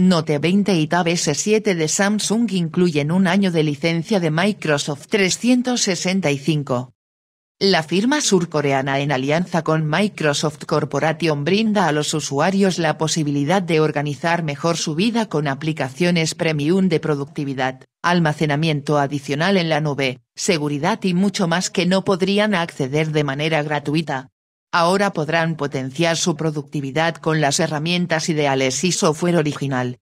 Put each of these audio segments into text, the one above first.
Note 20 y Tab S7 de Samsung incluyen un año de licencia de Microsoft 365. La firma surcoreana en alianza con Microsoft Corporation brinda a los usuarios la posibilidad de organizar mejor su vida con aplicaciones premium de productividad, almacenamiento adicional en la nube, seguridad y mucho más que no podrían acceder de manera gratuita ahora podrán potenciar su productividad con las herramientas ideales y software original.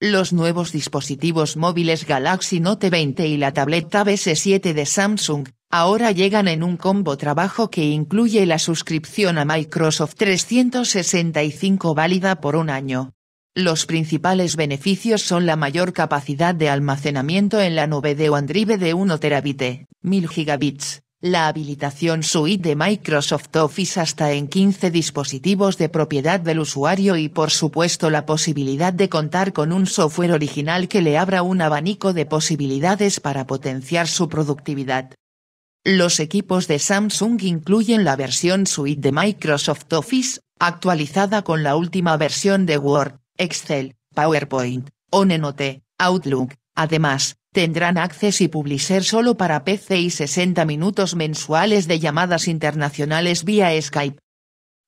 Los nuevos dispositivos móviles Galaxy Note 20 y la tableta bs 7 de Samsung, ahora llegan en un combo trabajo que incluye la suscripción a Microsoft 365 válida por un año. Los principales beneficios son la mayor capacidad de almacenamiento en la nube de OneDrive de 1 terabit, 1000 gigabits, la habilitación Suite de Microsoft Office hasta en 15 dispositivos de propiedad del usuario y por supuesto la posibilidad de contar con un software original que le abra un abanico de posibilidades para potenciar su productividad. Los equipos de Samsung incluyen la versión Suite de Microsoft Office, actualizada con la última versión de Word, Excel, PowerPoint, OneNote, Outlook. Además, tendrán acceso y publicar solo para PC y 60 minutos mensuales de llamadas internacionales vía Skype.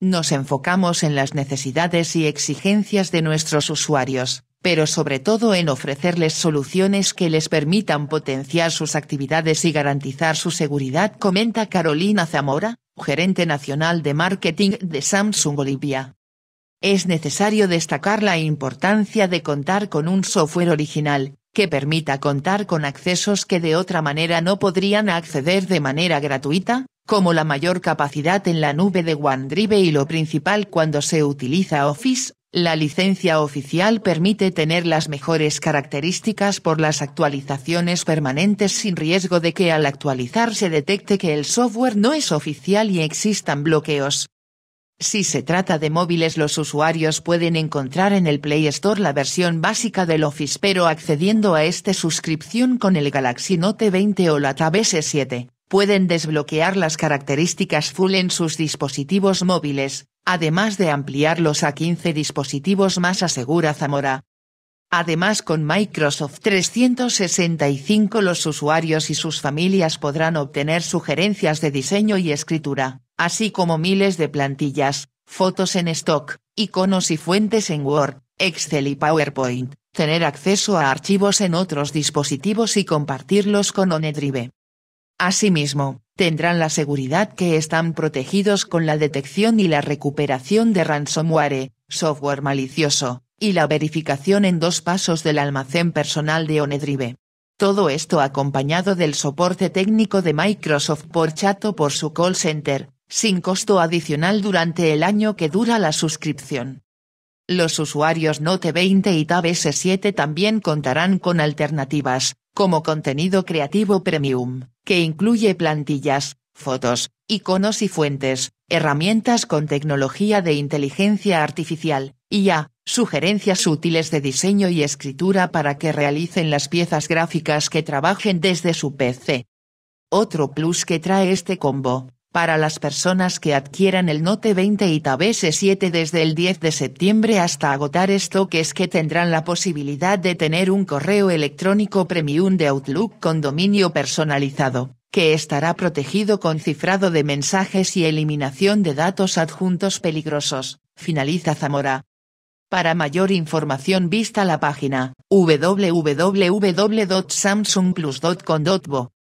Nos enfocamos en las necesidades y exigencias de nuestros usuarios, pero sobre todo en ofrecerles soluciones que les permitan potenciar sus actividades y garantizar su seguridad, comenta Carolina Zamora, gerente nacional de marketing de Samsung Bolivia. Es necesario destacar la importancia de contar con un software original, que permita contar con accesos que de otra manera no podrían acceder de manera gratuita, como la mayor capacidad en la nube de OneDrive y lo principal cuando se utiliza Office, la licencia oficial permite tener las mejores características por las actualizaciones permanentes sin riesgo de que al actualizar se detecte que el software no es oficial y existan bloqueos, si se trata de móviles los usuarios pueden encontrar en el Play Store la versión básica del Office pero accediendo a esta suscripción con el Galaxy Note 20 o la Tab S7, pueden desbloquear las características full en sus dispositivos móviles, además de ampliarlos a 15 dispositivos más asegura Zamora. Además con Microsoft 365 los usuarios y sus familias podrán obtener sugerencias de diseño y escritura así como miles de plantillas, fotos en stock, iconos y fuentes en Word, Excel y PowerPoint, tener acceso a archivos en otros dispositivos y compartirlos con OneDrive. Asimismo, tendrán la seguridad que están protegidos con la detección y la recuperación de ransomware, software malicioso, y la verificación en dos pasos del almacén personal de OneDrive. Todo esto acompañado del soporte técnico de Microsoft por o por su call center, sin costo adicional durante el año que dura la suscripción. Los usuarios Note 20 y Tab S7 también contarán con alternativas, como contenido creativo premium, que incluye plantillas, fotos, iconos y fuentes, herramientas con tecnología de inteligencia artificial, y ya, sugerencias útiles de diseño y escritura para que realicen las piezas gráficas que trabajen desde su PC. Otro plus que trae este combo para las personas que adquieran el Note 20 y Tab S7 desde el 10 de septiembre hasta agotar esto, que tendrán la posibilidad de tener un correo electrónico premium de Outlook con dominio personalizado, que estará protegido con cifrado de mensajes y eliminación de datos adjuntos peligrosos, finaliza Zamora. Para mayor información vista la página www.samsungplus.com.bo.